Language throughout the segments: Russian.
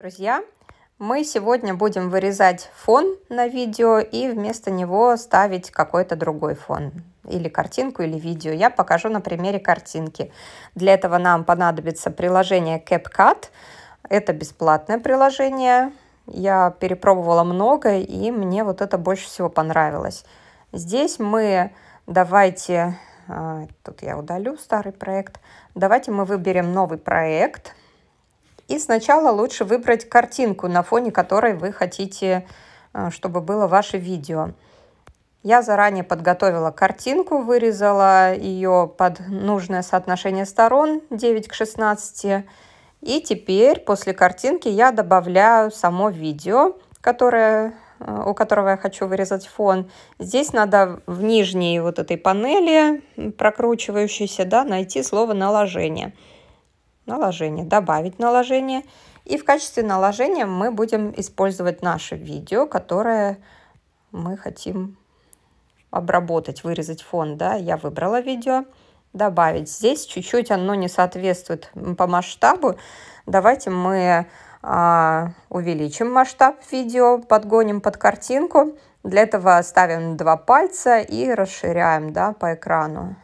Друзья, мы сегодня будем вырезать фон на видео и вместо него ставить какой-то другой фон или картинку, или видео. Я покажу на примере картинки. Для этого нам понадобится приложение CapCut. Это бесплатное приложение. Я перепробовала много, и мне вот это больше всего понравилось. Здесь мы давайте... А, тут я удалю старый проект. Давайте мы выберем новый проект – и сначала лучше выбрать картинку, на фоне которой вы хотите, э, чтобы было ваше видео. Я заранее подготовила картинку, вырезала ее под нужное соотношение сторон 9 к 16. И теперь после картинки я добавляю само видео, которое, э, у которого я хочу вырезать фон. Здесь надо в нижней вот этой панели прокручивающейся да, найти слово «наложение» наложение, добавить наложение. И в качестве наложения мы будем использовать наше видео, которое мы хотим обработать, вырезать фон. Да? Я выбрала видео, добавить. Здесь чуть-чуть оно не соответствует по масштабу. Давайте мы а, увеличим масштаб видео, подгоним под картинку. Для этого ставим два пальца и расширяем да, по экрану.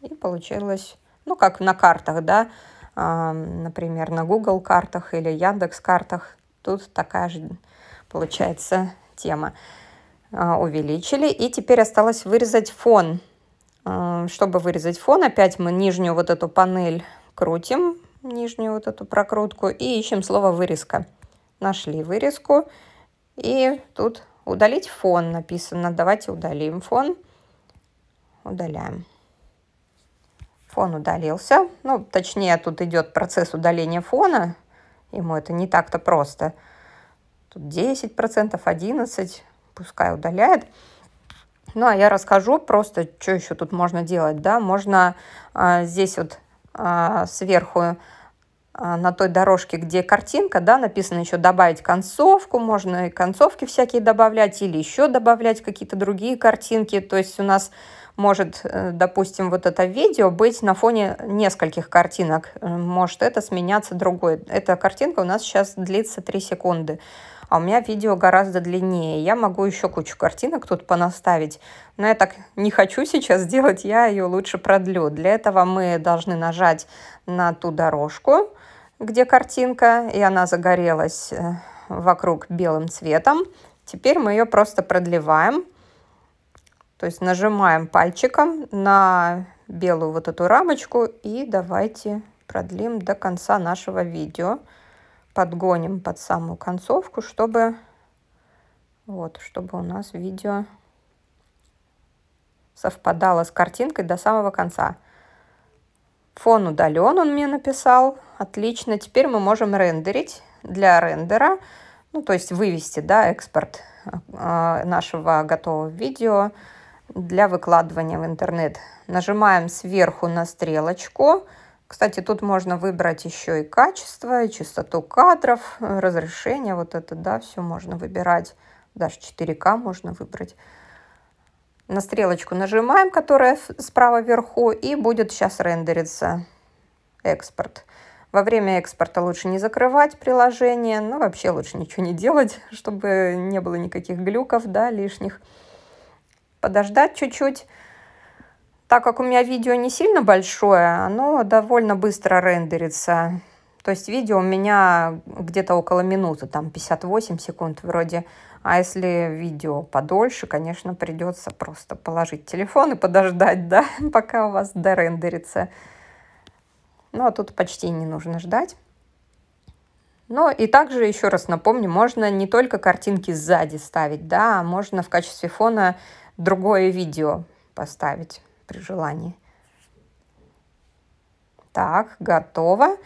И получилось ну, как на картах, да, а, например, на Google картах или Яндекс картах. Тут такая же получается тема. А, увеличили. И теперь осталось вырезать фон. А, чтобы вырезать фон, опять мы нижнюю вот эту панель крутим, нижнюю вот эту прокрутку, и ищем слово «вырезка». Нашли вырезку, и тут «удалить фон» написано. Давайте удалим фон. Удаляем. Фон удалился. Ну, точнее, тут идет процесс удаления фона. Ему это не так-то просто. Тут 10%, 11%, пускай удаляет. Ну, а я расскажу просто, что еще тут можно делать, да. Можно а, здесь вот а, сверху а, на той дорожке, где картинка, да, написано еще добавить концовку, можно и концовки всякие добавлять, или еще добавлять какие-то другие картинки. То есть у нас может, э, допустим, вот это видео быть на фоне нескольких картинок. Э, может, это сменяться другой. Эта картинка у нас сейчас длится 3 секунды. А у меня видео гораздо длиннее. Я могу еще кучу картинок тут понаставить. Но я так не хочу сейчас делать, я ее лучше продлю. Для этого мы должны нажать на ту дорожку, где картинка, и она загорелась э, вокруг белым цветом. Теперь мы ее просто продлеваем. То есть нажимаем пальчиком на белую вот эту рамочку и давайте продлим до конца нашего видео. Подгоним под самую концовку, чтобы, вот, чтобы у нас видео совпадало с картинкой до самого конца. Фон удален, он мне написал. Отлично. Теперь мы можем рендерить для рендера, ну, то есть вывести, да, экспорт э, нашего готового видео для выкладывания в интернет. Нажимаем сверху на стрелочку. Кстати, тут можно выбрать еще и качество, и частоту кадров, разрешение, вот это, да, все можно выбирать. Даже 4К можно выбрать. На стрелочку нажимаем, которая справа вверху, и будет сейчас рендериться экспорт. Во время экспорта лучше не закрывать приложение, но вообще лучше ничего не делать, чтобы не было никаких глюков, да, лишних подождать чуть-чуть. Так как у меня видео не сильно большое, оно довольно быстро рендерится. То есть видео у меня где-то около минуты, там 58 секунд вроде. А если видео подольше, конечно, придется просто положить телефон и подождать, да, пока у вас дорендерится. Ну, а тут почти не нужно ждать. Ну, и также, еще раз напомню, можно не только картинки сзади ставить, да, а можно в качестве фона другое видео поставить при желании. Так, готово.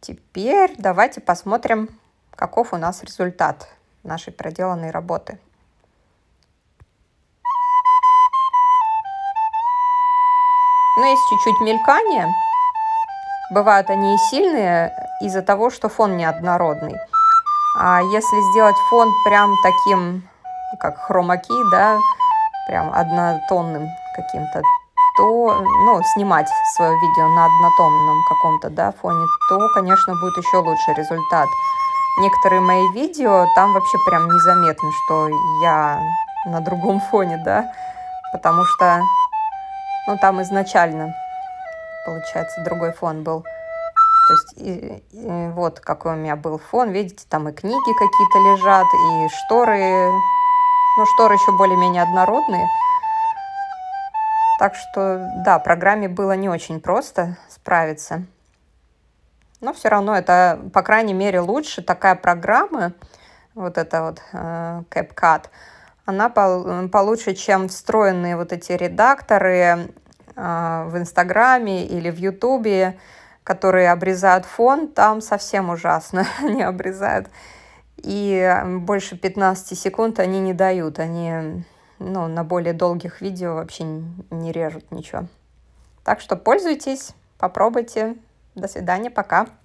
Теперь давайте посмотрим, каков у нас результат нашей проделанной работы. Но ну, есть чуть-чуть мелькание. Бывают они и сильные из-за того, что фон неоднородный. А если сделать фон прям таким, как хромаки, да, прям однотонным каким-то, то, ну, снимать свое видео на однотонном каком-то, да, фоне, то, конечно, будет еще лучший результат. Некоторые мои видео, там вообще прям незаметно, что я на другом фоне, да, потому что, ну, там изначально, получается, другой фон был. То есть и, и вот какой у меня был фон, видите, там и книги какие-то лежат, и шторы ну шторы еще более-менее однородные. Так что, да, программе было не очень просто справиться. Но все равно это, по крайней мере, лучше. Такая программа, вот эта вот э, CapCut, она получше, чем встроенные вот эти редакторы э, в Инстаграме или в Ютубе, которые обрезают фон. Там совсем ужасно не обрезают и больше 15 секунд они не дают, они ну, на более долгих видео вообще не режут ничего. Так что пользуйтесь, попробуйте. До свидания, пока.